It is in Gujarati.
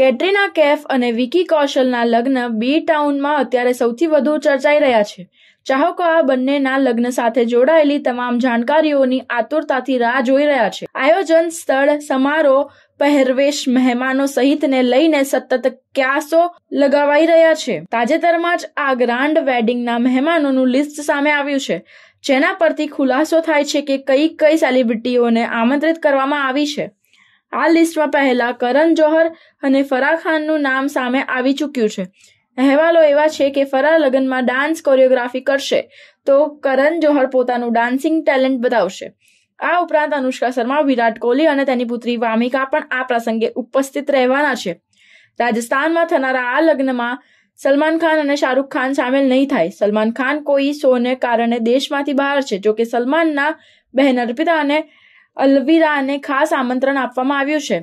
કેટરીના કેફ અને વિકી કૌશલના લગ્ન બી ટાઉનમાં અત્યારે સૌથી વધુ ચર્ચાઈ રહ્યા છે ચાહકો આ બંનેના લગ્ન સાથે જોડાયેલી તમામ જાણકારીઓની આતુરતાથી રાહ જોઈ રહ્યા છે આયોજન સ્થળ સમારોહ પહેરવેશ મહેમાનો સહિતને લઈને સતત ક્યાસો લગાવાઈ રહ્યા છે તાજેતરમાં જ આ ગ્રાન્ડ વેડિંગના મહેમાનોનું લિસ્ટ સામે આવ્યું છે જેના પરથી ખુલાસો થાય છે કે કઈ કઈ સેલિબ્રિટીઓને આમંત્રિત કરવામાં આવી છે આ લિસ્ટમાં પહેલા કરણ જોહર અને ફરાહ ખાનનું નામ સામે આવી ચૂક્યું છે અહેવાલો એવા છે કે ફરાહ લગ્નમાં ડાન્સ કોરિયોગ્રાફી કરશે તો કરણ જોહર પોતાનું ડાન્સિંગ ટેલેન્ટ બતાવશે આ ઉપરાંત અનુષ્કા શર્મા વિરાટ કોહલી અને તેની પુત્રી વામિકા પણ આ પ્રસંગે ઉપસ્થિત રહેવાના છે રાજસ્થાનમાં થનારા આ લગ્નમાં સલમાન ખાન અને શાહરૂખ ખાન સામેલ નહીં થાય સલમાન ખાન કોઈ શોને કારણે દેશમાંથી બહાર છે જોકે સલમાનના બહેન અર્પિતા અને અલવીરાને ખાસ આમંત્રણ આપવામાં આવ્યું છે